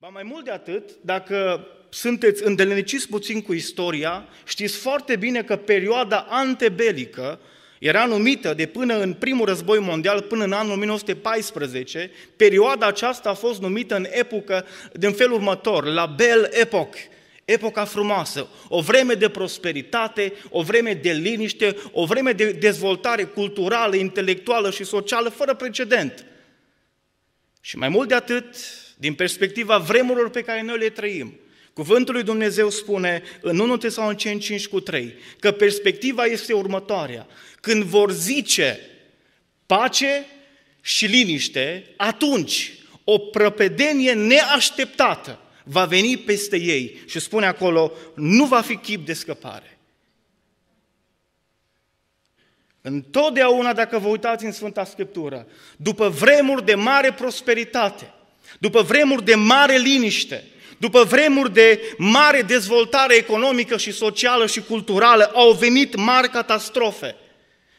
Ba mai mult de atât, dacă sunteți îndeleniciți puțin cu istoria, știți foarte bine că perioada antebelică era numită de până în primul război mondial, până în anul 1914, perioada aceasta a fost numită în epocă, din felul următor, la Belle Epoch, epoca frumoasă, o vreme de prosperitate, o vreme de liniște, o vreme de dezvoltare culturală, intelectuală și socială fără precedent. Și mai mult de atât, din perspectiva vremurilor pe care noi le trăim. Cuvântul lui Dumnezeu spune în 1 Tesalonicen 5 cu 3 că perspectiva este următoarea. Când vor zice pace și liniște, atunci o prăpedenie neașteptată va veni peste ei și spune acolo, nu va fi chip de scăpare. Întotdeauna, dacă vă uitați în Sfânta Scriptură, după vremuri de mare prosperitate, după vremuri de mare liniște, după vremuri de mare dezvoltare economică și socială și culturală, au venit mari catastrofe.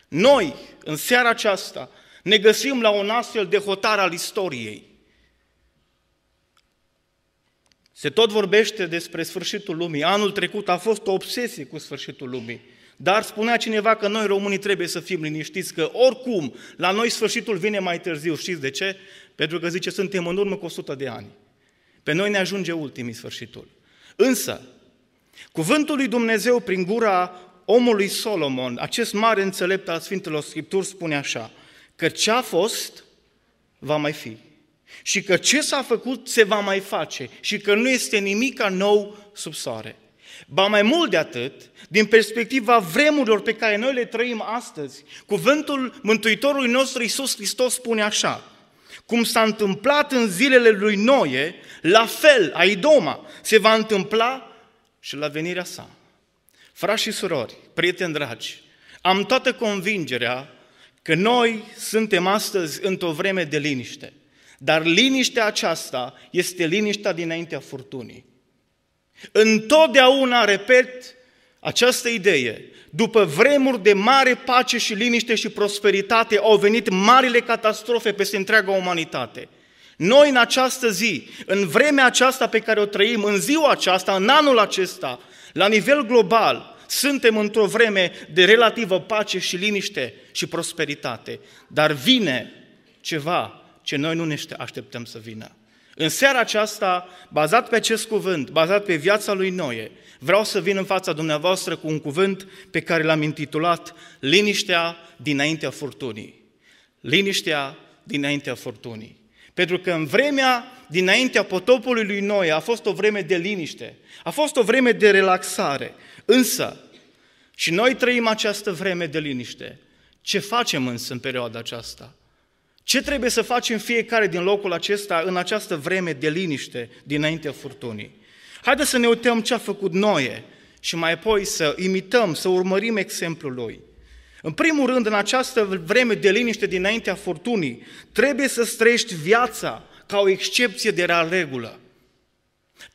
Noi, în seara aceasta, ne găsim la un astfel de hotar al istoriei. Se tot vorbește despre sfârșitul lumii. Anul trecut a fost o obsesie cu sfârșitul lumii. Dar spunea cineva că noi românii trebuie să fim liniștiți, că oricum la noi sfârșitul vine mai târziu. Știți de ce? Pentru că zice, suntem în urmă cu 100 de ani. Pe noi ne ajunge ultimii sfârșitul. Însă, cuvântul lui Dumnezeu prin gura omului Solomon, acest mare înțelept al Sfintelor Scripturi, spune așa, că ce a fost, va mai fi. Și că ce s-a făcut, se va mai face. Și că nu este nimic nou sub soare. Ba mai mult de atât, din perspectiva vremurilor pe care noi le trăim astăzi, cuvântul Mântuitorului nostru Isus Hristos spune așa, cum s-a întâmplat în zilele lui Noe, la fel, Aidoma, se va întâmpla și la venirea sa. Frași și surori, prieteni dragi, am toată convingerea că noi suntem astăzi într-o vreme de liniște, dar liniștea aceasta este liniștea dinaintea furtunii. Întotdeauna repet această idee. După vremuri de mare pace și liniște și prosperitate au venit marile catastrofe peste întreaga umanitate. Noi în această zi, în vremea aceasta pe care o trăim, în ziua aceasta, în anul acesta, la nivel global, suntem într-o vreme de relativă pace și liniște și prosperitate. Dar vine ceva ce noi nu ne așteptăm să vină. În seara aceasta, bazat pe acest cuvânt, bazat pe viața lui Noe, vreau să vin în fața dumneavoastră cu un cuvânt pe care l-am intitulat Liniștea dinaintea furtunii. Liniștea dinaintea furtunii. Pentru că în vremea dinaintea potopului lui Noe a fost o vreme de liniște, a fost o vreme de relaxare. Însă, și noi trăim această vreme de liniște. Ce facem însă în perioada aceasta? Ce trebuie să facem fiecare din locul acesta în această vreme de liniște dinaintea furtunii? Haideți să ne uităm ce a făcut Noe și mai apoi să imităm, să urmărim exemplul lui. În primul rând, în această vreme de liniște dinaintea furtunii, trebuie să străiești viața ca o excepție de la regulă.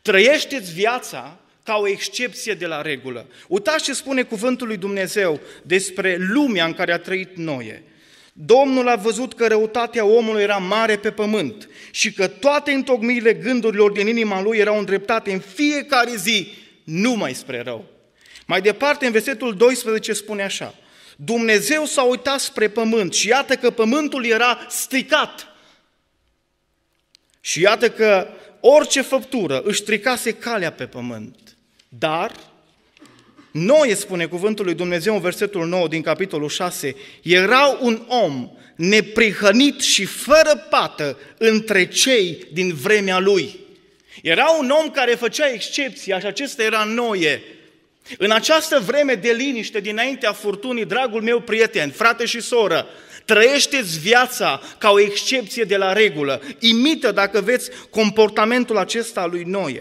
Trăiește-ți viața ca o excepție de la regulă. Uitați ce spune cuvântul lui Dumnezeu despre lumea în care a trăit Noe. Domnul a văzut că răutatea omului era mare pe pământ și că toate întocmirile gândurilor din inima lui erau îndreptate în fiecare zi numai spre rău. Mai departe, în versetul 12 spune așa, Dumnezeu s-a uitat spre pământ și iată că pământul era stricat. Și iată că orice făptură își stricase calea pe pământ. Dar Noe, spune cuvântul lui Dumnezeu în versetul 9 din capitolul 6, erau un om neprihănit și fără pată între cei din vremea lui. Era un om care făcea excepția și acesta era Noe. În această vreme de liniște dinaintea furtunii, dragul meu prieten, frate și soră, trăiește-ți viața ca o excepție de la regulă. Imită, dacă veți, comportamentul acesta al lui Noe.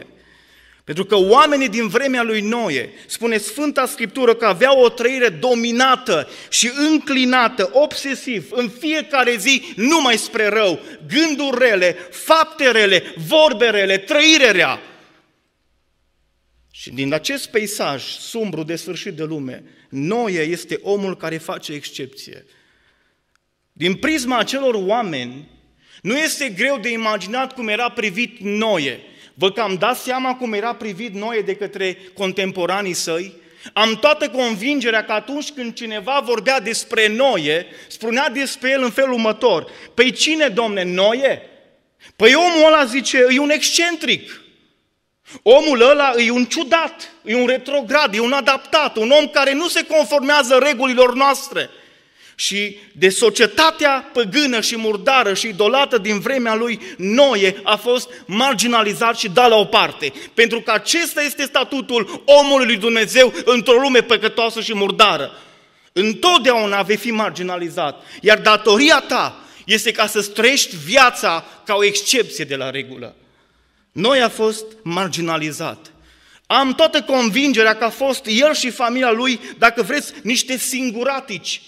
Pentru că oamenii din vremea lui Noe, spune Sfânta Scriptură că aveau o trăire dominată și înclinată, obsesiv, în fiecare zi, numai spre rău, gânduri rele, fapte rele, vorbe rele, trăire rea. Și din acest peisaj sumbru de sfârșit de lume, Noe este omul care face excepție. Din prisma acelor oameni, nu este greu de imaginat cum era privit Noe. Vă cam dați seama cum era privit Noe de către contemporanii săi? Am toată convingerea că atunci când cineva vorbea despre Noe, spunea despre el în felul următor. Păi cine, domne, Noe? Păi omul ăla zice, e un excentric. Omul ăla e un ciudat, e un retrograd, e un adaptat, un om care nu se conformează regulilor noastre și de societatea păgână și murdară și idolată din vremea lui Noe a fost marginalizat și dat la o parte. Pentru că acesta este statutul omului lui Dumnezeu într-o lume păcătoasă și murdară. Întotdeauna vei fi marginalizat. Iar datoria ta este ca să străiești viața ca o excepție de la regulă. Noi a fost marginalizat. Am toată convingerea că a fost el și familia lui, dacă vreți, niște singuratici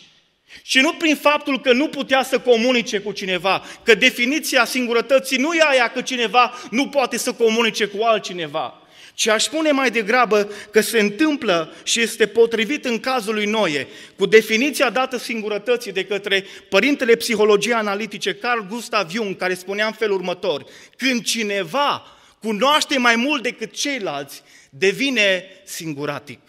și nu prin faptul că nu putea să comunice cu cineva, că definiția singurătății nu e aia că cineva nu poate să comunice cu altcineva, ci aș spune mai degrabă că se întâmplă și este potrivit în cazul lui Noe, cu definiția dată singurătății de către părintele psihologiei analitice Carl Gustav Jung, care spunea în felul următor, când cineva cunoaște mai mult decât ceilalți, devine singuratic.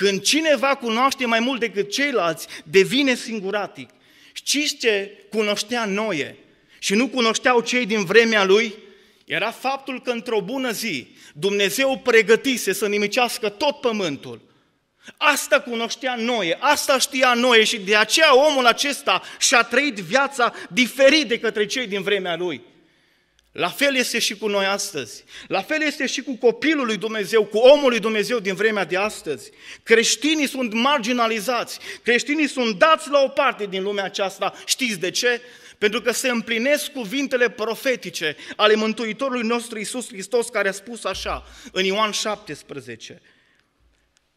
Când cineva cunoaște mai mult decât ceilalți, devine singuratic. Știți ce cunoștea Noe și nu cunoșteau cei din vremea lui? Era faptul că într-o bună zi Dumnezeu pregătise să nimicească tot pământul. Asta cunoștea Noe, asta știa Noe și de aceea omul acesta și-a trăit viața diferit de către cei din vremea lui. La fel este și cu noi astăzi. La fel este și cu copilul lui Dumnezeu, cu omul lui Dumnezeu din vremea de astăzi. Creștinii sunt marginalizați, creștinii sunt dați la o parte din lumea aceasta. Știți de ce? Pentru că se împlinesc cuvintele profetice ale Mântuitorului nostru Isus Hristos care a spus așa în Ioan 17.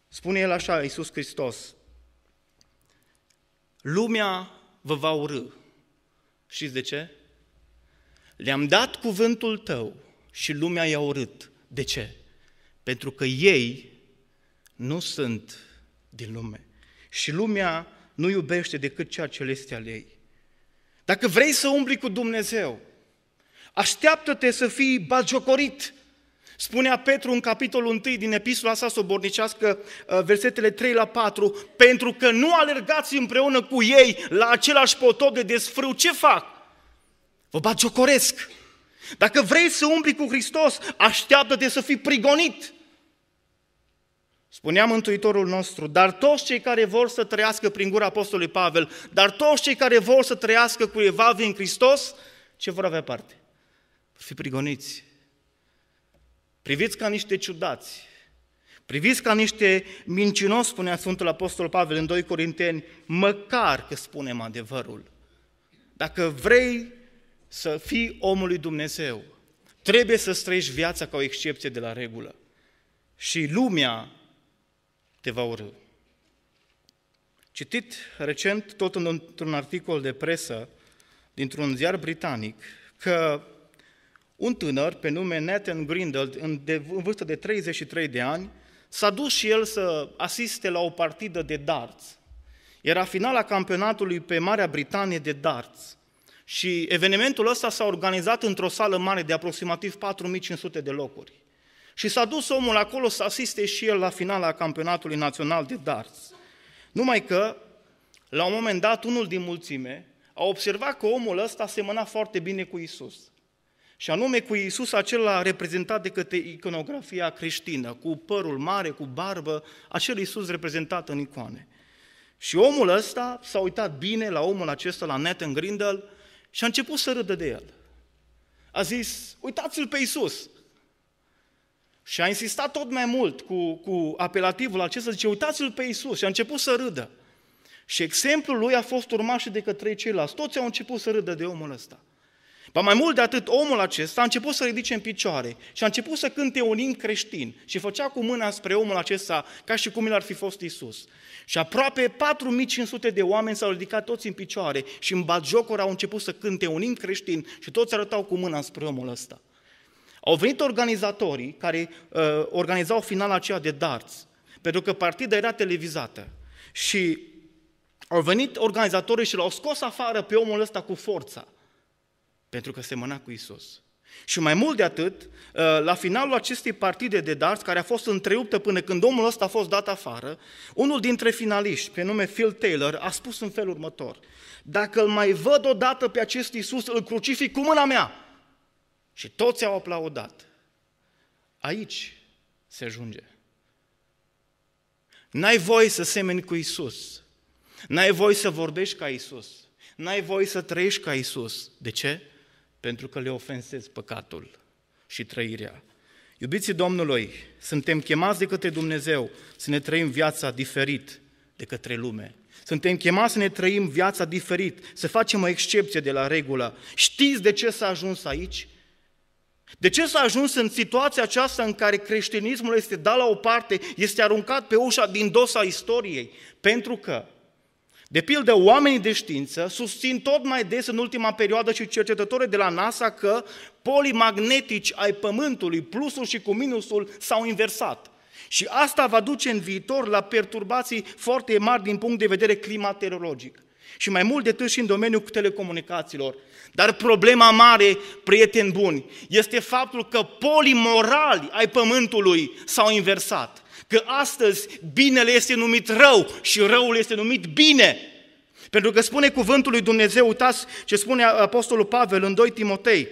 Spune el așa, Isus Hristos, lumea vă va urâ. Știți de ce? Le-am dat cuvântul tău și lumea i-a urât. De ce? Pentru că ei nu sunt din lume și lumea nu iubește decât ceea ce este al ei. Dacă vrei să umbli cu Dumnezeu, așteaptă-te să fii bagiocorit. Spunea Petru în capitolul 1 din epistola sa sobornicească, uh, versetele 3 la 4, pentru că nu alergați împreună cu ei la același potop de desfrâu, ce fac? vă jocoresc. Dacă vrei să umbli cu Hristos, așteaptă-te să fii prigonit. Spunea Mântuitorul nostru, dar toți cei care vor să trăiască prin gura Apostolului Pavel, dar toți cei care vor să trăiască cu evavi în Hristos, ce vor avea parte? Vor fi prigoniți. Priviți ca niște ciudați, priviți ca niște mincinoși, spunea Sfântul Apostol Pavel în 2 Corinteni, măcar că spunem adevărul. Dacă vrei să fii omul lui Dumnezeu. Trebuie să străiești viața ca o excepție de la regulă. Și lumea te va urâ. Citit recent, tot într-un articol de presă, dintr-un ziar britanic, că un tânăr pe nume Nathan Grindel, în, în vârstă de 33 de ani, s-a dus și el să asiste la o partidă de darts. Era finala campionatului pe Marea Britanie de darts. Și evenimentul ăsta s-a organizat într-o sală mare de aproximativ 4500 de locuri. Și s-a dus omul acolo să asiste și el la finala campionatului național de darts. Numai că, la un moment dat, unul din mulțime a observat că omul ăsta semăna foarte bine cu Isus. Și anume cu Isus acela reprezentat de către iconografia creștină, cu părul mare, cu barbă, acel Isus reprezentat în icoane. Și omul ăsta s-a uitat bine la omul acesta, la Nathan Grindel, și a început să râdă de el. A zis, uitați-l pe Isus. Și a insistat tot mai mult cu, cu apelativul acesta, zice, uitați-l pe Isus. Și a început să râdă. Și exemplul lui a fost urmat și de către ceilalți. Toți au început să râdă de omul ăsta. Ba mai mult de atât, omul acesta a început să ridice în picioare și a început să cânte un imn creștin și făcea cu mâna spre omul acesta ca și cum el ar fi fost Isus. Și aproape 4500 de oameni s-au ridicat toți în picioare și în batjocuri au început să cânte un imn creștin și toți arătau cu mâna spre omul ăsta. Au venit organizatorii care uh, organizau finala aceea de darts, pentru că partida era televizată. Și au venit organizatorii și l-au scos afară pe omul ăsta cu forța pentru că semăna cu Isus. Și mai mult de atât, ă, la finalul acestei partide de darți, care a fost întreuptă până când omul ăsta a fost dat afară, unul dintre finaliști, pe nume Phil Taylor, a spus în felul următor, dacă îl mai văd odată pe acest Iisus, îl crucific cu mâna mea. Și toți au aplaudat. Aici se ajunge. N-ai voie să semeni cu Isus. N-ai voie să vorbești ca Isus. N-ai voie să trăiești ca Isus. De ce? pentru că le ofensez păcatul și trăirea. Iubiții Domnului, suntem chemați de către Dumnezeu să ne trăim viața diferit de către lume. Suntem chemați să ne trăim viața diferit, să facem o excepție de la regulă. Știți de ce s-a ajuns aici? De ce s-a ajuns în situația aceasta în care creștinismul este dat la o parte, este aruncat pe ușa din dosa istoriei? Pentru că de pildă, oamenii de știință susțin tot mai des în ultima perioadă și cercetătorii de la NASA că polii magnetici ai Pământului, plusul și cu minusul, s-au inversat. Și asta va duce în viitor la perturbații foarte mari din punct de vedere climaterologic. Și mai mult decât și în domeniul telecomunicațiilor. Dar problema mare, prieteni buni, este faptul că polii morali ai Pământului s-au inversat că astăzi binele este numit rău și răul este numit bine. Pentru că spune cuvântul lui Dumnezeu, uitați ce spune Apostolul Pavel în 2 Timotei.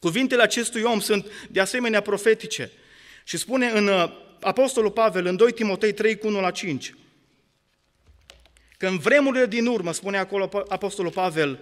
Cuvintele acestui om sunt de asemenea profetice. Și spune în uh, Apostolul Pavel în 2 Timotei 3 cu 1 la 5. Că în vremurile din urmă, spune acolo Apostolul Pavel,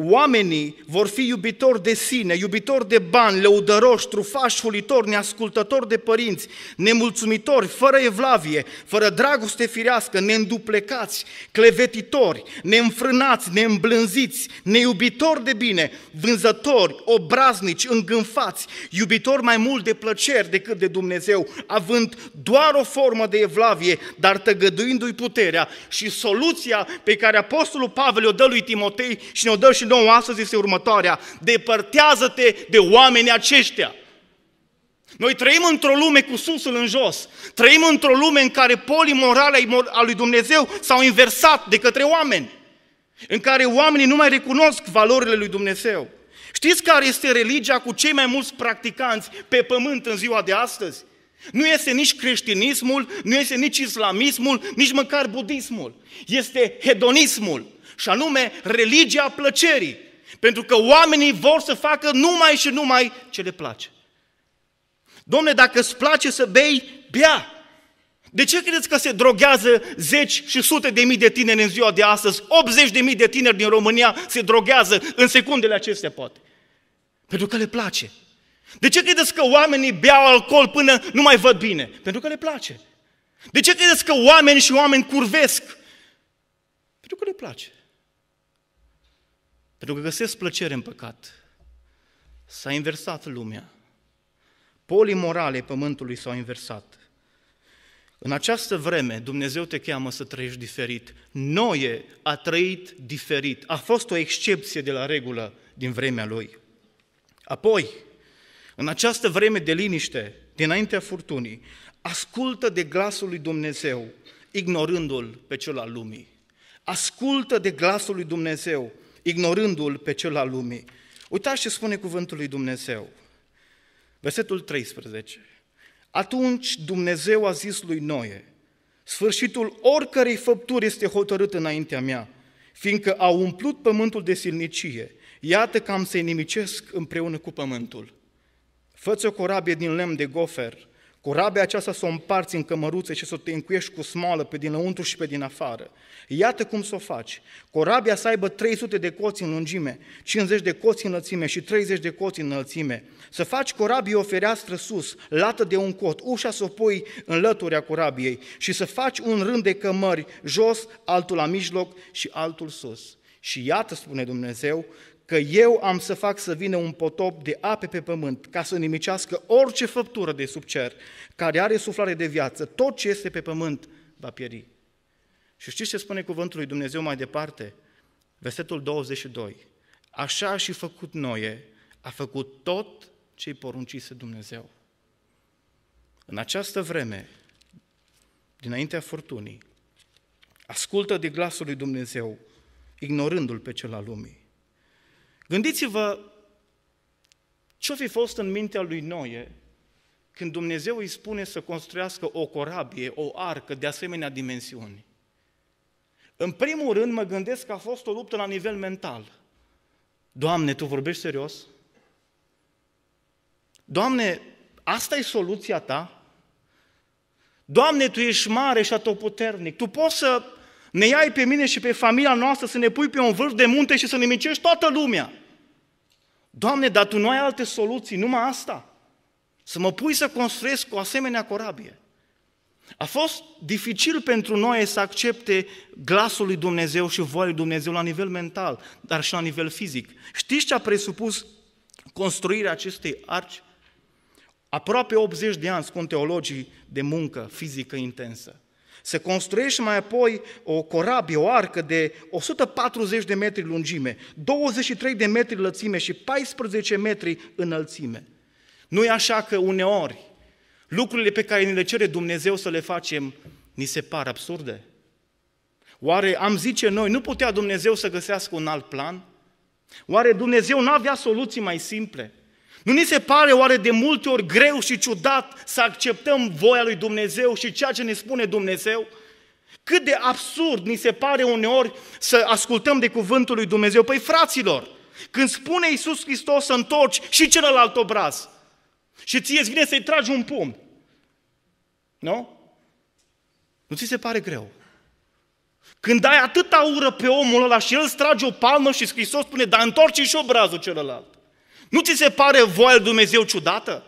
Oamenii vor fi iubitori de sine, iubitori de bani, lăudăroși, trufași, hulitori, neascultători de părinți, nemulțumitori, fără evlavie, fără dragoste firească, neînduplecați, clevetitori, neînfrânați, neîmblânziți, neiubitori de bine, vânzători, obraznici, îngânfați, iubitori mai mult de plăceri decât de Dumnezeu, având doar o formă de evlavie, dar tăgăduindu-i puterea și soluția pe care Apostolul Pavel o dă lui Timotei și ne-o dă și nouă astăzi este următoarea. Depărtează-te de oamenii aceștia. Noi trăim într-o lume cu susul în jos. Trăim într-o lume în care polii morale al lui Dumnezeu s-au inversat de către oameni. În care oamenii nu mai recunosc valorile lui Dumnezeu. Știți care este religia cu cei mai mulți practicanți pe pământ în ziua de astăzi? Nu este nici creștinismul, nu este nici islamismul, nici măcar budismul. Este hedonismul și anume religia plăcerii. Pentru că oamenii vor să facă numai și numai ce le place. Domne, dacă îți place să bei, bea. De ce credeți că se drogează zeci și sute de mii de tineri în ziua de astăzi? 80 de mii de tineri din România se drogează în secundele acestea, poate. Pentru că le place. De ce credeți că oamenii beau alcool până nu mai văd bine? Pentru că le place. De ce credeți că oameni și oameni curvesc? Pentru că le place. Pentru că găsesc plăcere în păcat. S-a inversat lumea. Polii morale pământului s-au inversat. În această vreme, Dumnezeu te cheamă să trăiești diferit. Noie a trăit diferit. A fost o excepție de la regulă din vremea lui. Apoi, în această vreme de liniște, dinaintea furtunii, ascultă de glasul lui Dumnezeu, ignorându-l pe cel al lumii. Ascultă de glasul lui Dumnezeu, ignorându-l pe cel al lumii. Uitați ce spune cuvântul lui Dumnezeu. Versetul 13. Atunci Dumnezeu a zis lui Noe, sfârșitul oricărei făpturi este hotărât înaintea mea, fiindcă a umplut pământul de silnicie. Iată că am să-i nimicesc împreună cu pământul. Făți o corabie din lemn de gofer Corabia aceasta să o împarți în cămăruțe și să o tencuiești cu smoală pe dinăuntru și pe din afară. Iată cum să o faci. Corabia să aibă 300 de coți în lungime, 50 de coți în înălțime și 30 de coți în înălțime. Să faci corabie o fereastră sus, lată de un cot, ușa să o pui în lăturea corabiei și să faci un rând de cămări jos, altul la mijloc și altul sus. Și iată, spune Dumnezeu, că eu am să fac să vină un potop de ape pe pământ, ca să nimicească orice făptură de sub cer, care are suflare de viață, tot ce este pe pământ va pieri. Și știți ce spune cuvântul lui Dumnezeu mai departe? Versetul 22. Așa a și făcut Noe, a făcut tot ce-i poruncise Dumnezeu. În această vreme, dinaintea furtunii, ascultă de glasul lui Dumnezeu, ignorându-l pe cel al lumii. Gândiți-vă ce-o fi fost în mintea lui Noe când Dumnezeu îi spune să construiască o corabie, o arcă de asemenea dimensiuni. În primul rând mă gândesc că a fost o luptă la nivel mental. Doamne, Tu vorbești serios? Doamne, asta e soluția Ta? Doamne, Tu ești mare și atotputernic. Tu poți să ne iai pe mine și pe familia noastră să ne pui pe un vârf de munte și să ne micești toată lumea. Doamne, dar tu nu ai alte soluții, numai asta. Să mă pui să construiesc o asemenea corabie. A fost dificil pentru noi să accepte glasul lui Dumnezeu și voia lui Dumnezeu la nivel mental, dar și la nivel fizic. Știți ce a presupus construirea acestei arci? Aproape 80 de ani, spun teologii, de muncă fizică intensă se construiește mai apoi o corabie, o arcă de 140 de metri lungime, 23 de metri lățime și 14 metri înălțime. nu e așa că uneori lucrurile pe care ni le cere Dumnezeu să le facem ni se par absurde? Oare am zice noi, nu putea Dumnezeu să găsească un alt plan? Oare Dumnezeu nu avea soluții mai simple? Nu ni se pare oare de multe ori greu și ciudat să acceptăm voia lui Dumnezeu și ceea ce ne spune Dumnezeu? Cât de absurd ni se pare uneori să ascultăm de cuvântul lui Dumnezeu? Păi fraților, când spune Iisus Hristos să întorci și celălalt obraz și ție îți vine să-i tragi un pumn, nu? Nu ți se pare greu? Când ai atâta ură pe omul ăla și el trage o palmă și Hristos spune, dar întorci și obrazul celălalt. Nu ți se pare voia lui Dumnezeu ciudată?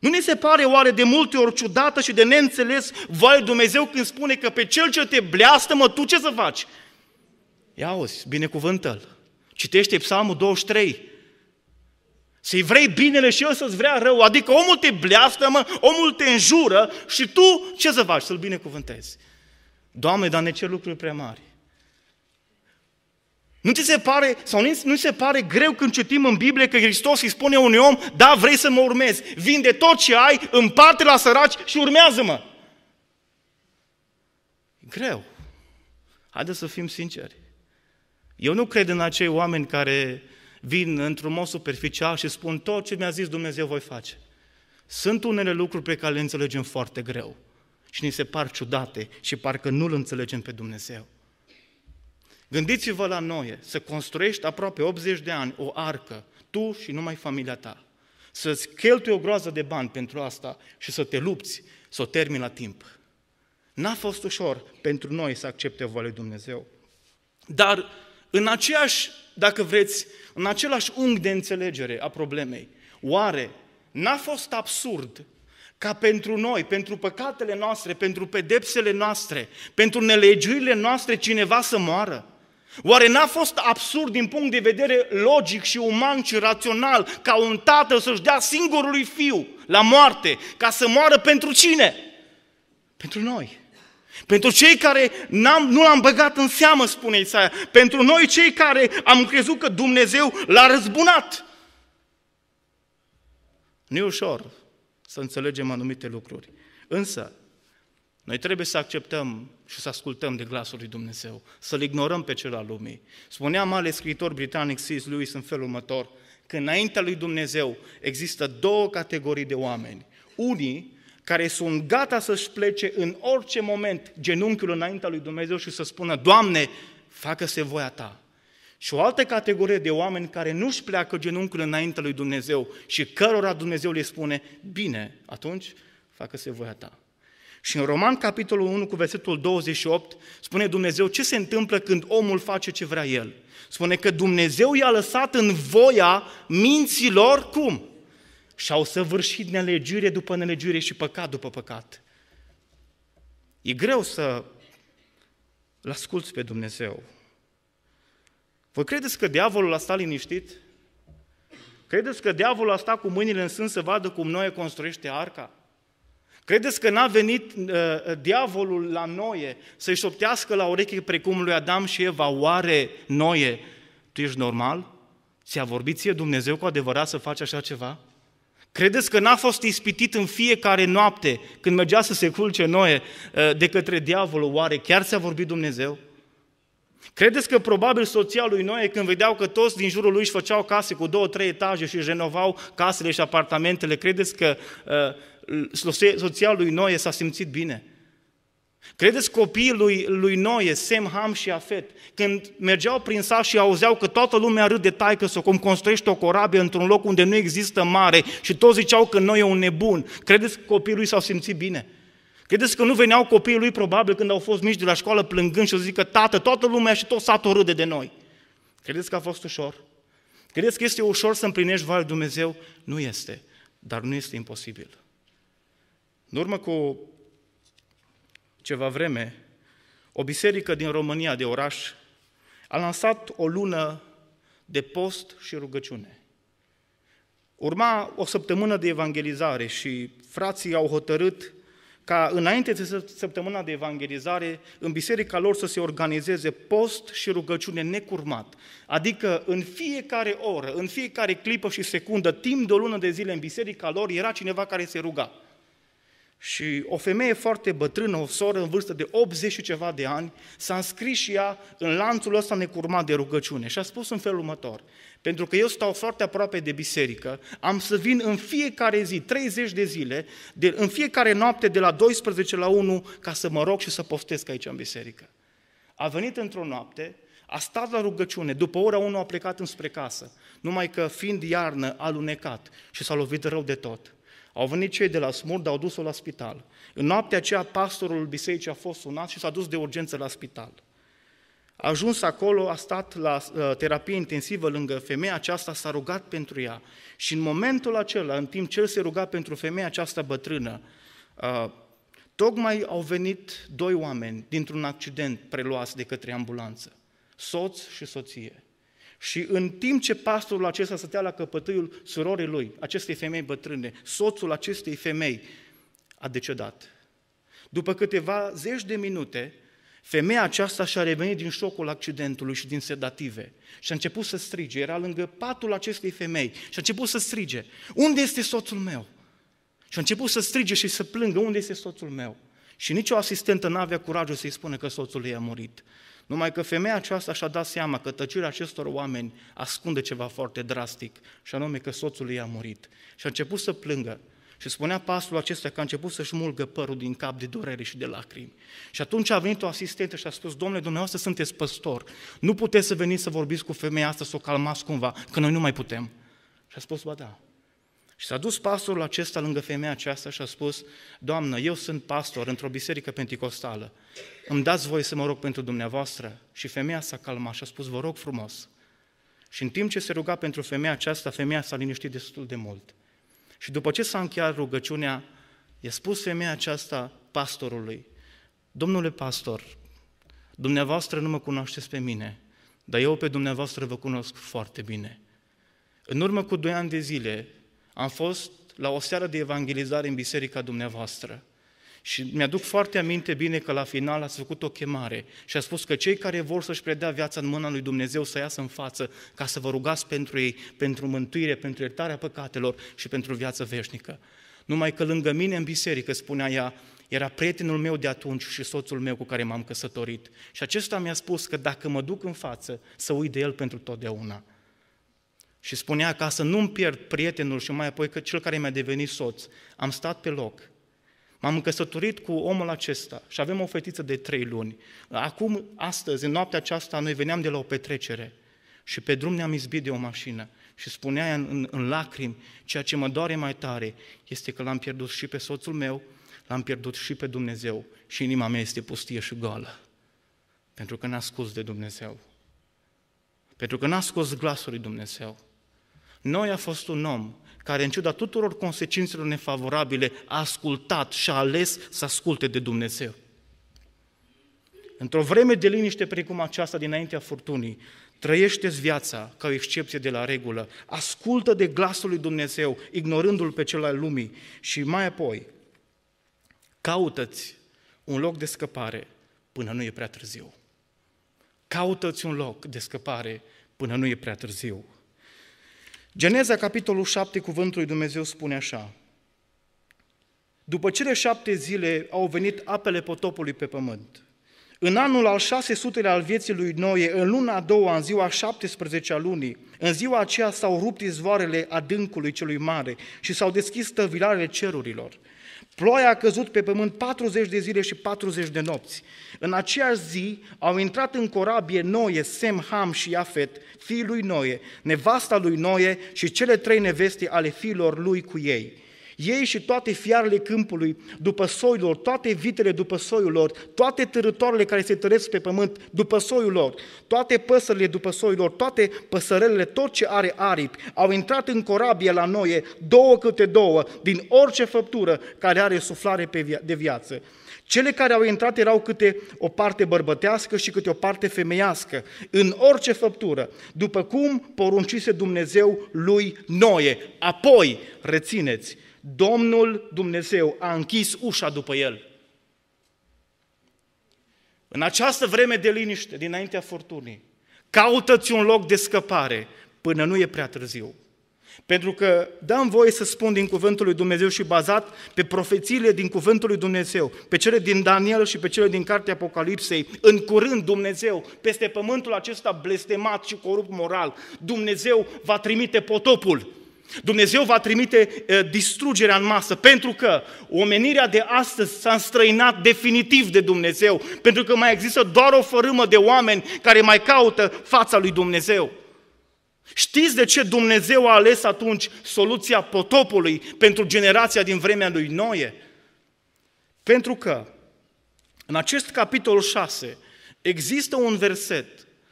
Nu ne se pare oare de multe ori ciudată și de neînțeles voia lui Dumnezeu când spune că pe cel ce te bleastă, mă, tu ce să faci? Ia auzi, binecuvântă-l. Citește Psalmul 23. Să-i vrei binele și el să-ți vrea rău. Adică omul te bleastă, mă, omul te înjură și tu ce să faci? Să-l binecuvântezi. Doamne, dar ne cer lucruri prea mari. Nu ți se pare, sau nu se pare greu când citim în Biblie că Hristos îi spune unui om, da, vrei să mă urmezi, vinde tot ce ai, împarte la săraci și urmează-mă. Greu. Haideți să fim sinceri. Eu nu cred în acei oameni care vin într-un mod superficial și spun tot ce mi-a zis Dumnezeu voi face. Sunt unele lucruri pe care le înțelegem foarte greu și ni se par ciudate și parcă nu-L înțelegem pe Dumnezeu. Gândiți-vă la Noe, să construiești aproape 80 de ani o arcă, tu și numai familia ta. Să-ți cheltui o groază de bani pentru asta și să te lupți, să o termini la timp. N-a fost ușor pentru noi să accepte voia lui Dumnezeu. Dar în aceeași, dacă vreți, în același unghi de înțelegere a problemei, oare n-a fost absurd ca pentru noi, pentru păcatele noastre, pentru pedepsele noastre, pentru nelegiurile noastre, cineva să moară? Oare n-a fost absurd din punct de vedere logic și uman și rațional ca un tată să-și dea singurului fiu la moarte ca să moară pentru cine? Pentru noi. Pentru cei care n-am, nu l-am băgat în seamă, spune Isaia, pentru noi cei care am crezut că Dumnezeu l-a răzbunat. Nu e ușor să înțelegem anumite lucruri. Însă, noi trebuie să acceptăm și să ascultăm de glasul lui Dumnezeu, să-L ignorăm pe cel al lumii. Spunea mare scriitor britanic C.S. Lewis în felul următor, că înaintea lui Dumnezeu există două categorii de oameni. Unii care sunt gata să-și plece în orice moment genunchiul înaintea lui Dumnezeu și să spună, Doamne, facă-se voia Ta. Și o altă categorie de oameni care nu-și pleacă genunchiul înaintea lui Dumnezeu și cărora Dumnezeu le spune, bine, atunci facă-se voia Ta. Și în Roman, capitolul 1, cu versetul 28, spune Dumnezeu ce se întâmplă când omul face ce vrea el. Spune că Dumnezeu i-a lăsat în voia minților cum? Și au săvârșit nelegiuire după nelegiuire și păcat după păcat. E greu să l asculți pe Dumnezeu. Vă credeți că diavolul a stat liniștit? Credeți că diavolul a stat cu mâinile în sân să vadă cum Noe construiește arca? Credeți că n-a venit uh, uh, diavolul la Noe să-i șoptească la ureche precum lui Adam și Eva? Oare Noe, tu ești normal? Ți-a vorbit ție Dumnezeu cu adevărat să faci așa ceva? Credeți că n-a fost ispitit în fiecare noapte când mergea să se culce Noe uh, de către diavolul? Oare chiar ți-a vorbit Dumnezeu? Credeți că probabil soția lui Noe, când vedeau că toți din jurul lui își făceau case cu două, trei etaje și renovau casele și apartamentele, credeți că uh, soția lui Noe s-a simțit bine? Credeți copiii lui, lui Noe, Sem, Ham și Afet, când mergeau prin sa și auzeau că toată lumea râde taică să cum construiește o corabie într-un loc unde nu există mare și toți ziceau că noi e un nebun, credeți că copiii lui s-au simțit bine? Credeți că nu veneau copiii lui probabil când au fost mici de la școală plângând și o zică, tată, toată lumea și tot satul râde de noi. Credeți că a fost ușor? Credeți că este ușor să împlinești voia Dumnezeu? Nu este, dar nu este imposibil. În urmă cu ceva vreme, o biserică din România, de oraș, a lansat o lună de post și rugăciune. Urma o săptămână de evangelizare și frații au hotărât ca înainte de săptămâna de evangelizare, în biserica lor să se organizeze post și rugăciune necurmat. Adică în fiecare oră, în fiecare clipă și secundă, timp de o lună de zile în biserica lor, era cineva care se ruga. Și o femeie foarte bătrână, o soră în vârstă de 80 și ceva de ani, s-a înscris și ea în lanțul ăsta necurmat de rugăciune și a spus în felul următor. Pentru că eu stau foarte aproape de biserică, am să vin în fiecare zi, 30 de zile, de, în fiecare noapte de la 12 la 1, ca să mă rog și să poftesc aici în biserică. A venit într-o noapte, a stat la rugăciune, după ora 1 a plecat înspre casă, numai că fiind iarnă a lunecat și s-a lovit rău de tot. Au venit cei de la Smurd, au dus-o la spital. În noaptea aceea, pastorul bisericii a fost sunat și s-a dus de urgență la spital. A ajuns acolo, a stat la uh, terapie intensivă lângă femeia aceasta, s-a rugat pentru ea. Și în momentul acela, în timp ce el se ruga pentru femeia aceasta bătrână, uh, tocmai au venit doi oameni dintr-un accident preluat de către ambulanță, soț și soție. Și în timp ce pastorul acesta stătea la căpătâiul surorii lui, acestei femei bătrâne, soțul acestei femei a decedat. După câteva zeci de minute, Femeia aceasta și-a revenit din șocul accidentului și din sedative și a început să strige. Era lângă patul acestei femei și a început să strige. Unde este soțul meu? Și a început să strige și să plângă. Unde este soțul meu? Și nicio asistentă nu avea curajul să-i spună că soțul ei a murit. Numai că femeia aceasta și-a dat seama că tăcirea acestor oameni ascunde ceva foarte drastic, și anume că soțul ei a murit. Și a început să plângă și spunea pastorul acesta că a început să-și mulgă părul din cap de dorere și de lacrimi. Și atunci a venit o asistentă și a spus, domnule, dumneavoastră sunteți păstor, nu puteți să veniți să vorbiți cu femeia asta, să o calmați cumva, că noi nu mai putem. Și a spus, ba da. Și s-a dus pastorul acesta lângă femeia aceasta și a spus, Doamnă, eu sunt pastor într-o biserică penticostală, îmi dați voie să mă rog pentru dumneavoastră? Și femeia s-a calmat și a spus, vă rog frumos. Și în timp ce se ruga pentru femeia aceasta, femeia s-a liniștit destul de mult. Și după ce s-a încheiat rugăciunea, i-a spus femeia aceasta pastorului, Domnule pastor, dumneavoastră nu mă cunoașteți pe mine, dar eu pe dumneavoastră vă cunosc foarte bine. În urmă cu doi ani de zile am fost la o seară de evangelizare în biserica dumneavoastră. Și mi-aduc foarte aminte bine că la final ați făcut o chemare și a spus că cei care vor să-și predea viața în mâna lui Dumnezeu să iasă în față ca să vă rugați pentru ei, pentru mântuire, pentru iertarea păcatelor și pentru viață veșnică. Numai că lângă mine în biserică, spunea ea, era prietenul meu de atunci și soțul meu cu care m-am căsătorit. Și acesta mi-a spus că dacă mă duc în față, să uit de el pentru totdeauna. Și spunea ca să nu-mi pierd prietenul și mai apoi că cel care mi-a devenit soț, am stat pe loc M-am căsătorit cu omul acesta și avem o fetiță de trei luni. Acum, astăzi, în noaptea aceasta, noi veneam de la o petrecere și pe drum ne-am izbit de o mașină și spunea în, în, în lacrimi, ceea ce mă doare mai tare este că l-am pierdut și pe soțul meu, l-am pierdut și pe Dumnezeu și inima mea este pustie și goală. Pentru că n-a scos de Dumnezeu. Pentru că n-a scos glasul lui Dumnezeu. Noi a fost un om care în ciuda tuturor consecințelor nefavorabile a ascultat și a ales să asculte de Dumnezeu. Într-o vreme de liniște precum aceasta dinaintea furtunii, trăiește-ți viața ca o excepție de la regulă, ascultă de glasul lui Dumnezeu, ignorându-l pe cel al lumii și mai apoi caută-ți un loc de scăpare până nu e prea târziu. Caută-ți un loc de scăpare până nu e prea târziu. Geneza, capitolul 7, cuvântul lui Dumnezeu spune așa. După cele șapte zile au venit apele potopului pe pământ. În anul al 600 al vieții lui Noe, în luna a doua, în ziua 17 a lunii, în ziua aceea s-au rupt izvoarele adâncului celui mare și s-au deschis tăvilarele cerurilor. Ploaia a căzut pe pământ 40 de zile și 40 de nopți. În aceeași zi au intrat în corabie Noe, Sem, Ham și Iafet, fiul lui Noe, nevasta lui Noe și cele trei neveste ale fiilor lui cu ei. Ei și toate fiarele câmpului, după soiul lor, toate vitele după soiul lor, toate târătoarele care se tăresc pe pământ după soiul lor, toate păsările după soiul lor, toate păsărelele, tot ce are aripi, au intrat în corabie la noie, două câte două, din orice făptură care are suflare de viață. Cele care au intrat erau câte o parte bărbătească și câte o parte femeiască, în orice făptură, după cum poruncise Dumnezeu lui Noe. Apoi, rețineți, Domnul Dumnezeu a închis ușa după el. În această vreme de liniște, dinaintea furtunii, caută-ți un loc de scăpare până nu e prea târziu. Pentru că dăm voie să spun din cuvântul lui Dumnezeu și bazat pe profețiile din cuvântul lui Dumnezeu, pe cele din Daniel și pe cele din Cartea Apocalipsei, în curând Dumnezeu, peste pământul acesta blestemat și corupt moral, Dumnezeu va trimite potopul Dumnezeu va trimite distrugerea în masă, pentru că omenirea de astăzi s-a înstrăinat definitiv de Dumnezeu, pentru că mai există doar o fărâmă de oameni care mai caută fața lui Dumnezeu. Știți de ce Dumnezeu a ales atunci soluția potopului pentru generația din vremea lui Noe? Pentru că în acest capitol 6 există un verset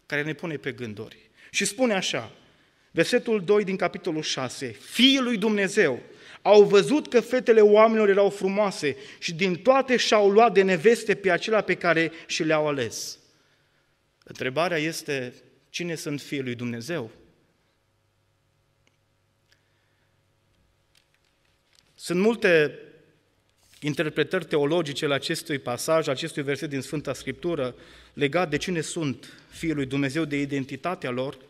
care ne pune pe gânduri și spune așa, Versetul 2 din capitolul 6. Fiii lui Dumnezeu au văzut că fetele oamenilor erau frumoase și din toate și-au luat de neveste pe acela pe care și le-au ales. Întrebarea este, cine sunt fiii lui Dumnezeu? Sunt multe interpretări teologice la acestui pasaj, acestui verset din Sfânta Scriptură, legat de cine sunt fiii lui Dumnezeu, de identitatea lor –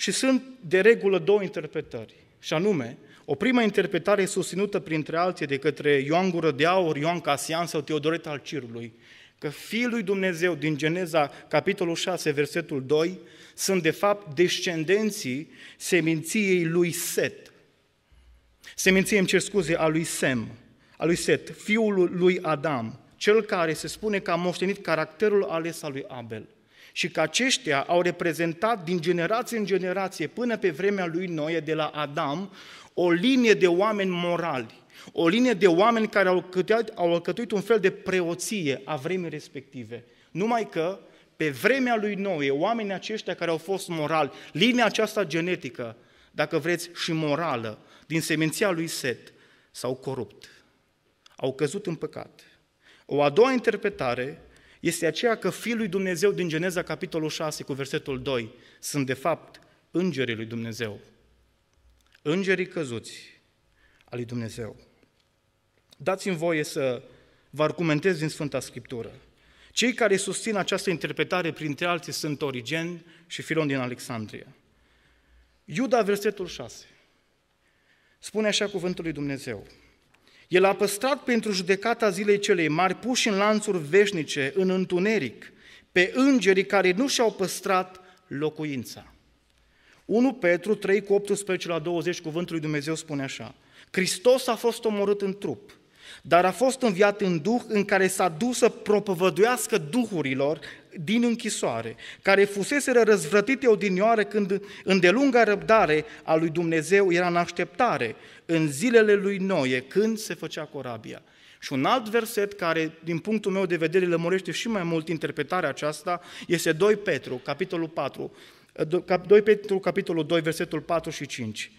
și sunt de regulă două interpretări, și anume, o prima interpretare susținută printre alții de către Ioan Gură de Aur, Ioan Casian sau Teodoret al Cirului, că Fiul lui Dumnezeu din Geneza, capitolul 6, versetul 2, sunt de fapt descendenții seminției lui Set. Seminției, îmi cer scuze, a lui Sem, a lui Set, fiul lui Adam, cel care se spune că a moștenit caracterul ales al lui Abel și că aceștia au reprezentat din generație în generație până pe vremea lui Noe de la Adam o linie de oameni morali, o linie de oameni care au, cătuit, au alcătuit un fel de preoție a vremii respective. Numai că pe vremea lui Noe, oamenii aceștia care au fost morali, linia aceasta genetică, dacă vreți, și morală, din seminția lui Set, s-au corupt, au căzut în păcat. O a doua interpretare este aceea că Fiul lui Dumnezeu din Geneza, capitolul 6, cu versetul 2, sunt de fapt îngerii lui Dumnezeu. Îngerii căzuți al lui Dumnezeu. Dați-mi voie să vă argumentez din Sfânta Scriptură. Cei care susțin această interpretare, printre alții, sunt Origen și Filon din Alexandria. Iuda, versetul 6, spune așa cuvântul lui Dumnezeu. El a păstrat pentru judecata zilei celei mari, puși în lanțuri veșnice, în întuneric, pe îngerii care nu și-au păstrat locuința. 1 Petru 3 cu 18 la 20, cuvântul lui Dumnezeu spune așa, Hristos a fost omorât în trup, dar a fost înviat în Duh în care s-a dus să propovăduiască duhurilor din închisoare, care fuseseră răzvrătite odinioară când îndelunga răbdare a lui Dumnezeu era în așteptare în zilele lui Noe, când se făcea corabia. Și un alt verset care, din punctul meu de vedere, lămurește și mai mult interpretarea aceasta, este 2 Petru, capitolul 4, 2 Petru, capitolul 2, versetul 4 și 5.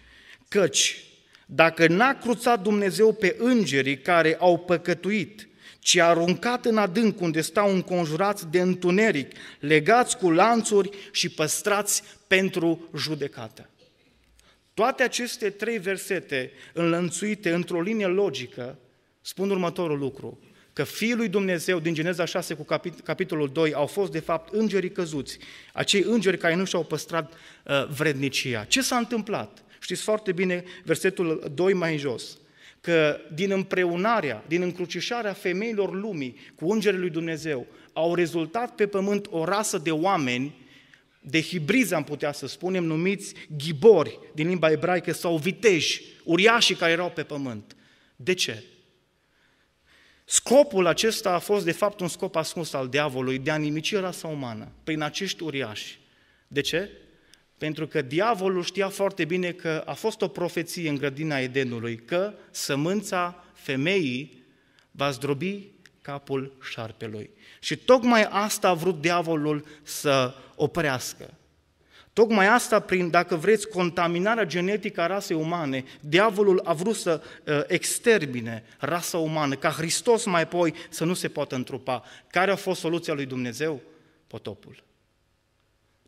Căci, dacă n-a cruțat Dumnezeu pe îngerii care au păcătuit, ci a aruncat în adânc unde stau înconjurați de întuneric, legați cu lanțuri și păstrați pentru judecată. Toate aceste trei versete înlănțuite într-o linie logică spun următorul lucru, că Fiul lui Dumnezeu din Geneza 6 cu capit- capitolul 2 au fost de fapt îngerii căzuți, acei îngeri care nu și-au păstrat uh, vrednicia. Ce s-a întâmplat? Știți foarte bine versetul 2 mai în jos că din împreunarea, din încrucișarea femeilor lumii cu îngerii lui Dumnezeu, au rezultat pe pământ o rasă de oameni de hibriză, am putea să spunem, numiți ghibori din limba ebraică sau viteji, uriașii care erau pe pământ. De ce? Scopul acesta a fost, de fapt, un scop ascuns al diavolului de a nimici rasa umană prin acești uriași. De ce? Pentru că diavolul știa foarte bine că a fost o profeție în grădina Edenului, că sămânța femeii va zdrobi capul șarpelui. Și tocmai asta a vrut diavolul să oprească. Tocmai asta, prin, dacă vreți, contaminarea genetică a rasei umane, diavolul a vrut să uh, extermine rasa umană, ca Hristos mai apoi să nu se poată întrupa. Care a fost soluția lui Dumnezeu? Potopul.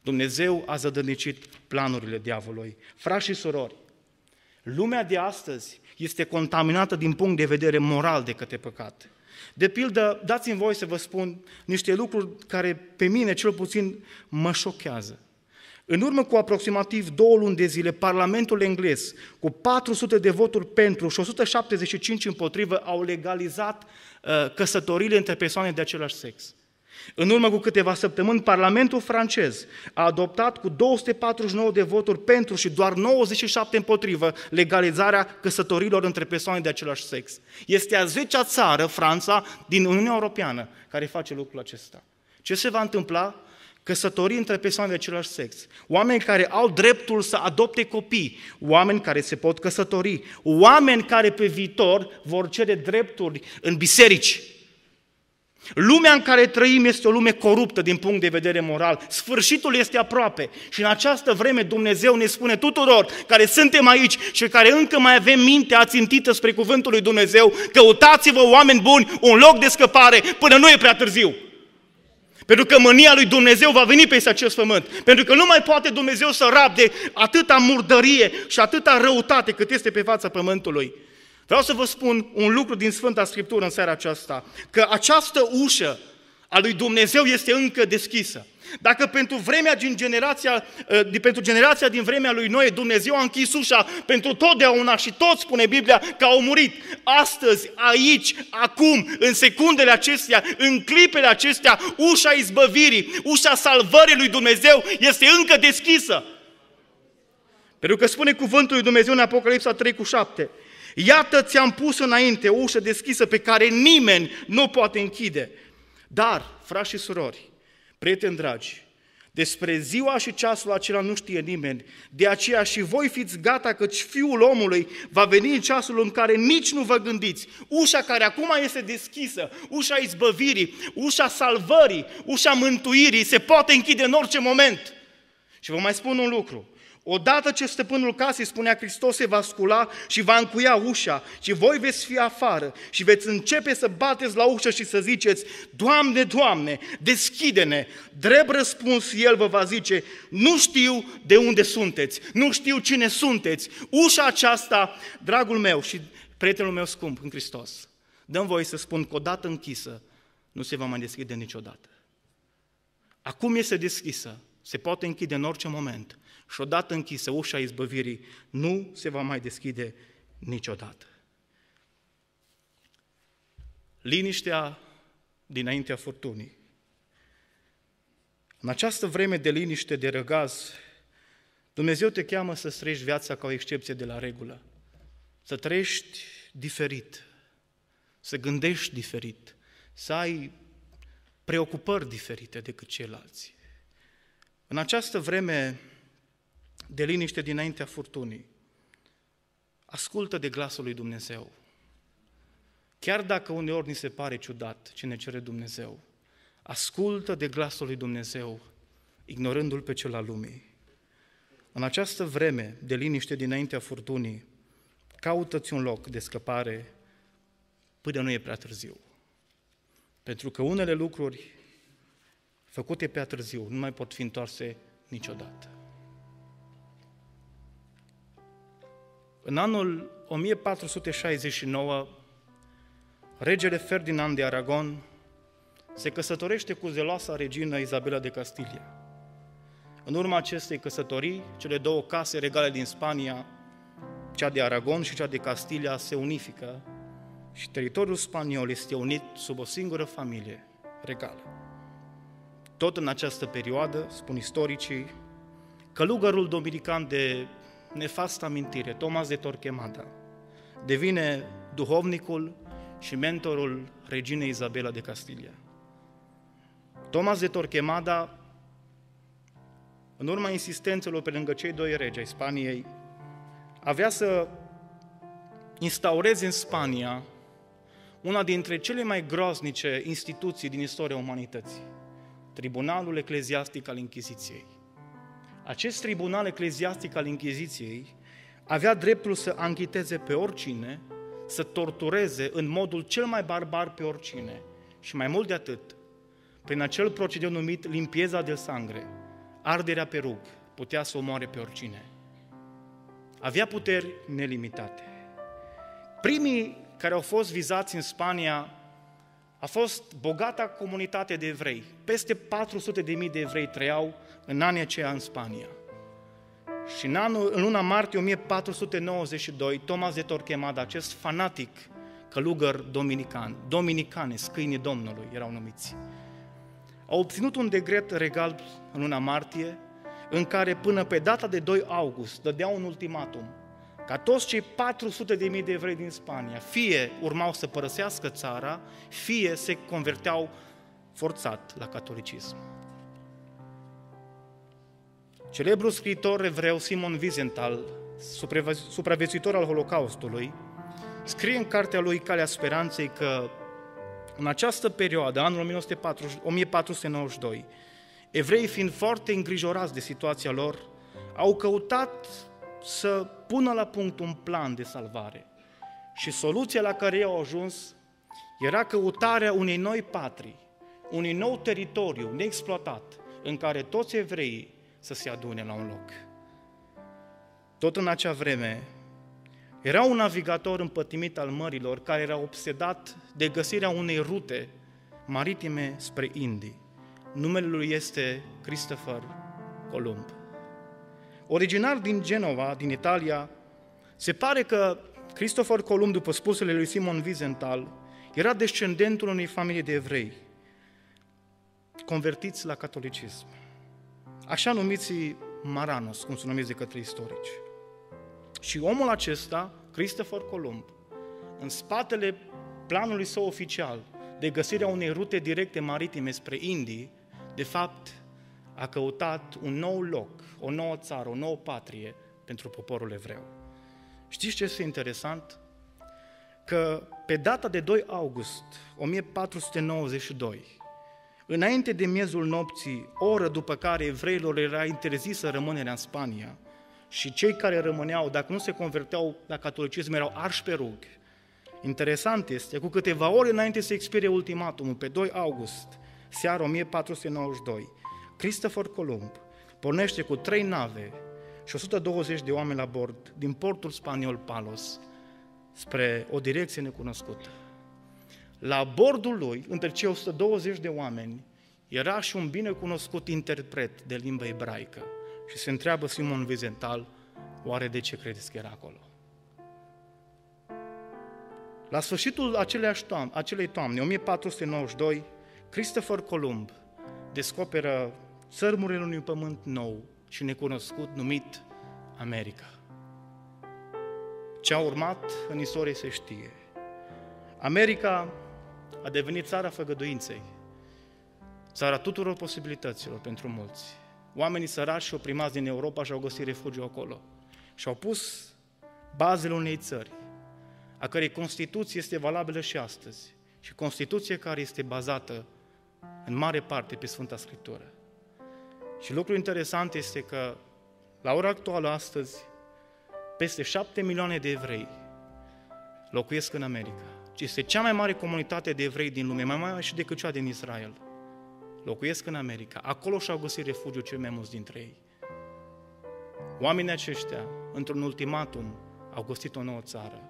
Dumnezeu a zădărnicit planurile diavolului. Frați și surori, lumea de astăzi este contaminată din punct de vedere moral de către păcate. De pildă, dați-mi voi să vă spun niște lucruri care pe mine cel puțin mă șochează. În urmă cu aproximativ două luni de zile, Parlamentul englez, cu 400 de voturi pentru și 175 împotrivă, au legalizat uh, căsătorile între persoane de același sex. În urmă cu câteva săptămâni, Parlamentul francez a adoptat cu 249 de voturi pentru și doar 97 împotrivă legalizarea căsătorilor între persoane de același sex. Este a 10 țară, Franța, din Uniunea Europeană, care face lucrul acesta. Ce se va întâmpla? Căsătorii între persoane de același sex, oameni care au dreptul să adopte copii, oameni care se pot căsători, oameni care pe viitor vor cere drepturi în biserici, Lumea în care trăim este o lume coruptă din punct de vedere moral. Sfârșitul este aproape și în această vreme Dumnezeu ne spune tuturor care suntem aici și care încă mai avem mintea ațintită spre cuvântul lui Dumnezeu, căutați-vă oameni buni un loc de scăpare până nu e prea târziu. Pentru că mânia lui Dumnezeu va veni peste acest pământ. Pentru că nu mai poate Dumnezeu să rabde atâta murdărie și atâta răutate cât este pe fața pământului. Vreau să vă spun un lucru din Sfânta Scriptură în seara aceasta, că această ușă a lui Dumnezeu este încă deschisă. Dacă pentru, vremea din generația, eh, pentru generația din vremea lui Noe Dumnezeu a închis ușa pentru totdeauna și tot spune Biblia că au murit, astăzi, aici, acum, în secundele acestea, în clipele acestea, ușa izbăvirii, ușa salvării lui Dumnezeu este încă deschisă. Pentru că spune cuvântul lui Dumnezeu în Apocalipsa 3 cu 7– Iată, ți-am pus înainte o ușă deschisă pe care nimeni nu poate închide. Dar, frați și surori, prieteni dragi, despre ziua și ceasul acela nu știe nimeni, de aceea și voi fiți gata căci Fiul omului va veni în ceasul în care nici nu vă gândiți. Ușa care acum este deschisă, ușa izbăvirii, ușa salvării, ușa mântuirii se poate închide în orice moment. Și vă mai spun un lucru, Odată ce stăpânul casei, spunea Hristos, se va scula și va încuia ușa și voi veți fi afară și veți începe să bateți la ușă și să ziceți, Doamne, Doamne, deschide-ne! Drept răspuns el vă va zice, nu știu de unde sunteți, nu știu cine sunteți. Ușa aceasta, dragul meu și prietenul meu scump în Hristos, dăm voie să spun că odată închisă nu se va mai deschide niciodată. Acum este deschisă, se poate închide în orice moment – și odată închisă ușa izbăvirii, nu se va mai deschide niciodată. Liniștea dinaintea furtunii. În această vreme de liniște, de răgaz, Dumnezeu te cheamă să trăiești viața ca o excepție de la regulă. Să trăiești diferit, să gândești diferit, să ai preocupări diferite decât ceilalți. În această vreme de liniște dinaintea furtunii. Ascultă de glasul lui Dumnezeu. Chiar dacă uneori ni se pare ciudat ce ne cere Dumnezeu, ascultă de glasul lui Dumnezeu, ignorându-l pe cel al lumii. În această vreme de liniște dinaintea furtunii, caută-ți un loc de scăpare până nu e prea târziu. Pentru că unele lucruri făcute prea târziu nu mai pot fi întoarse niciodată. În anul 1469, regele Ferdinand de Aragon se căsătorește cu zeloasa regină Izabela de Castilia. În urma acestei căsătorii, cele două case regale din Spania, cea de Aragon și cea de Castilia, se unifică și teritoriul spaniol este unit sub o singură familie regală. Tot în această perioadă, spun istoricii, călugărul dominican de nefasta amintire, Thomas de Torquemada devine duhovnicul și mentorul reginei Izabela de Castilia. Thomas de Torquemada, în urma insistențelor pe lângă cei doi regi ai Spaniei, avea să instaureze în Spania una dintre cele mai groaznice instituții din istoria umanității, Tribunalul Ecleziastic al Inchiziției. Acest tribunal ecleziastic al Inchiziției avea dreptul să ancheteze pe oricine, să tortureze în modul cel mai barbar pe oricine și mai mult de atât, prin acel procedeu numit limpieza de sangre, arderea pe rug, putea să omoare pe oricine. Avea puteri nelimitate. Primii care au fost vizați în Spania a fost bogata comunitate de evrei. Peste 400.000 de evrei trăiau în anii aceia în Spania. Și în, anul, în luna martie 1492, Thomas de Torquemada, acest fanatic călugăr dominican, dominicane, câinii Domnului erau numiți, a obținut un decret regal în luna martie, în care până pe data de 2 august dădea un ultimatum, ca toți cei 400 de mii de evrei din Spania, fie urmau să părăsească țara, fie se converteau forțat la catolicism. Celebrul scriitor evreu Simon Wiesenthal, supraviețuitor al Holocaustului, scrie în cartea lui Calea Speranței că în această perioadă, anul 1492, evreii fiind foarte îngrijorați de situația lor, au căutat să pună la punct un plan de salvare. Și soluția la care au ajuns era căutarea unei noi patrii, unui nou teritoriu neexploatat, în care toți evreii să se adune la un loc. Tot în acea vreme, era un navigator împătimit al mărilor care era obsedat de găsirea unei rute maritime spre Indii. Numele lui este Christopher Columb. Originar din Genova, din Italia, se pare că Christopher Columb, după spusele lui Simon Wiesenthal, era descendentul unei familii de evrei, convertiți la catolicism așa numiții Maranos, cum sunt numiți de către istorici. Și omul acesta, Christopher Columb, în spatele planului său oficial de găsirea unei rute directe maritime spre Indii, de fapt a căutat un nou loc, o nouă țară, o nouă patrie pentru poporul evreu. Știți ce este interesant? Că pe data de 2 august 1492, Înainte de miezul nopții, oră după care evreilor era interzisă rămânerea în Spania, și cei care rămâneau, dacă nu se converteau la catolicism, erau arși pe rug. Interesant este, cu câteva ore înainte să expire ultimatumul, pe 2 august, seara 1492, Christopher Columb pornește cu trei nave și 120 de oameni la bord din portul spaniol Palos spre o direcție necunoscută. La bordul lui, între cei 120 de oameni, era și un binecunoscut interpret de limbă ebraică. Și se întreabă Simon Vizental, oare de ce credeți că era acolo? La sfârșitul aceleași acelei toamne, 1492, Christopher Columb descoperă țărmurile unui pământ nou și necunoscut numit America. Ce a urmat în istorie se știe. America a devenit țara făgăduinței, țara tuturor posibilităților pentru mulți. Oamenii sărași și oprimați din Europa și-au găsit refugiu acolo și au pus bazele unei țări, a cărei Constituție este valabilă și astăzi și Constituție care este bazată în mare parte pe Sfânta Scriptură. Și lucru interesant este că la ora actuală astăzi peste șapte milioane de evrei locuiesc în America. Este cea mai mare comunitate de evrei din lume, mai mare și decât cea din Israel. Locuiesc în America. Acolo și-au găsit refugiu cei mai mulți dintre ei. Oamenii aceștia, într-un ultimatum, au găsit o nouă țară,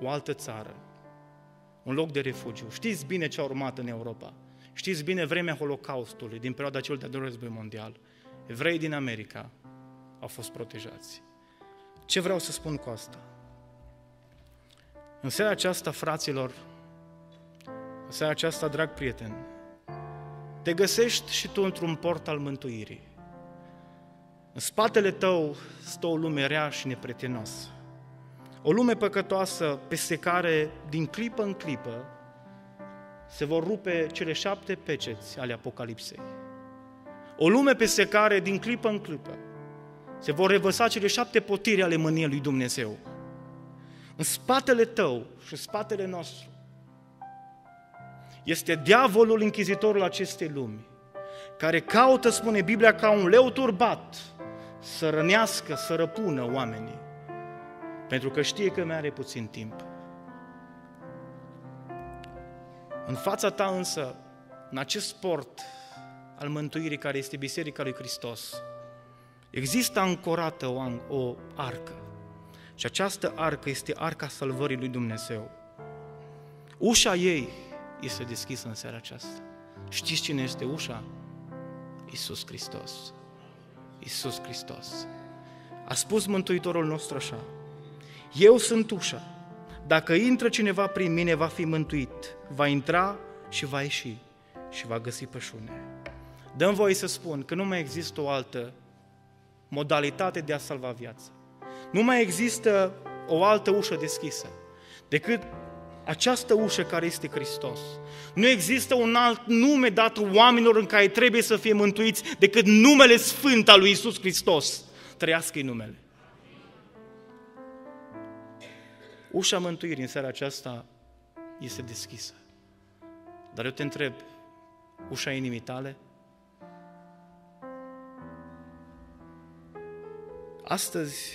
o altă țară, un loc de refugiu. Știți bine ce a urmat în Europa. Știți bine vremea Holocaustului, din perioada cel de-al doilea război mondial. Evrei din America au fost protejați. Ce vreau să spun cu asta? În seara aceasta, fraților, în seara aceasta, drag prieten, te găsești și tu într-un port al mântuirii. În spatele tău stă o lume rea și neprietenoasă. O lume păcătoasă peste care, din clipă în clipă, se vor rupe cele șapte peceți ale Apocalipsei. O lume peste care, din clipă în clipă, se vor revăsa cele șapte potiri ale mâniei lui Dumnezeu în spatele tău și în spatele nostru este diavolul închizitorul acestei lumi, care caută, spune Biblia, ca un leu turbat să rănească, să răpună oamenii, pentru că știe că mai are puțin timp. În fața ta însă, în acest sport al mântuirii care este Biserica lui Hristos, există ancorată o, o arcă. Și această arcă este arca salvării lui Dumnezeu. Ușa ei este deschisă în seara aceasta. Știți cine este ușa? Iisus Hristos. Iisus Hristos. A spus Mântuitorul nostru așa, Eu sunt ușa, dacă intră cineva prin mine, va fi mântuit, va intra și va ieși și va găsi pășune. Dăm voie să spun că nu mai există o altă modalitate de a salva viața nu mai există o altă ușă deschisă decât această ușă care este Hristos. Nu există un alt nume dat oamenilor în care trebuie să fie mântuiți decât numele sfânt al lui Isus Hristos. Trăiască-i numele. Ușa mântuirii în seara aceasta este deschisă. Dar eu te întreb, ușa inimii tale? Astăzi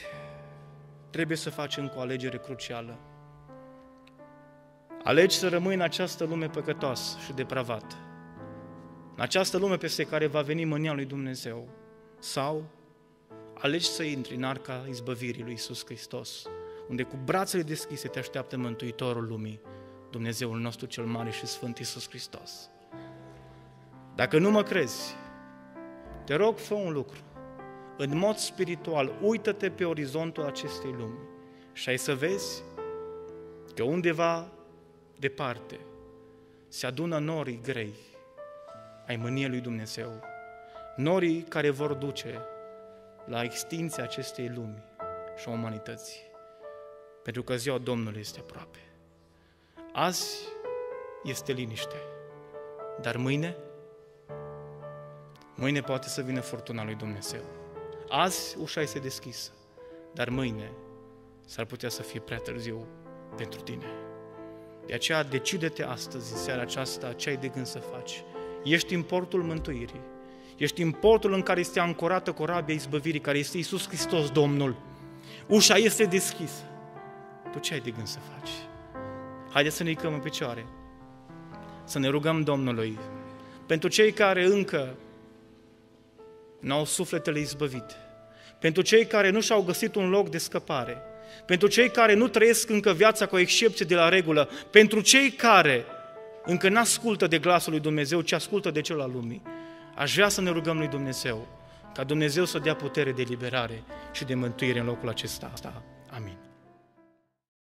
trebuie să faci încă o alegere crucială. Alegi să rămâi în această lume păcătoasă și depravată, în această lume peste care va veni mânia lui Dumnezeu, sau alegi să intri în arca izbăvirii lui Isus Hristos, unde cu brațele deschise te așteaptă Mântuitorul lumii, Dumnezeul nostru cel mare și Sfânt Isus Hristos. Dacă nu mă crezi, te rog, fă un lucru în mod spiritual, uită-te pe orizontul acestei lumi și ai să vezi că undeva departe se adună norii grei ai mâniei lui Dumnezeu, norii care vor duce la extinția acestei lumi și a umanității, pentru că ziua Domnului este aproape. Azi este liniște, dar mâine Mâine poate să vină furtuna lui Dumnezeu. Azi ușa este deschisă, dar mâine s-ar putea să fie prea târziu pentru tine. De aceea decide-te astăzi, în seara aceasta, ce ai de gând să faci. Ești în portul mântuirii. Ești în portul în care este ancorată corabia izbăvirii, care este Isus Hristos, Domnul. Ușa este deschisă. Tu ce ai de gând să faci? Haideți să ne ridicăm în picioare, să ne rugăm Domnului. Pentru cei care încă n-au sufletele izbăvite, pentru cei care nu și-au găsit un loc de scăpare, pentru cei care nu trăiesc încă viața cu o excepție de la regulă, pentru cei care încă nu ascultă de glasul lui Dumnezeu, ci ascultă de cel al lumii. Aș vrea să ne rugăm lui Dumnezeu ca Dumnezeu să dea putere de liberare și de mântuire în locul acesta. Amin.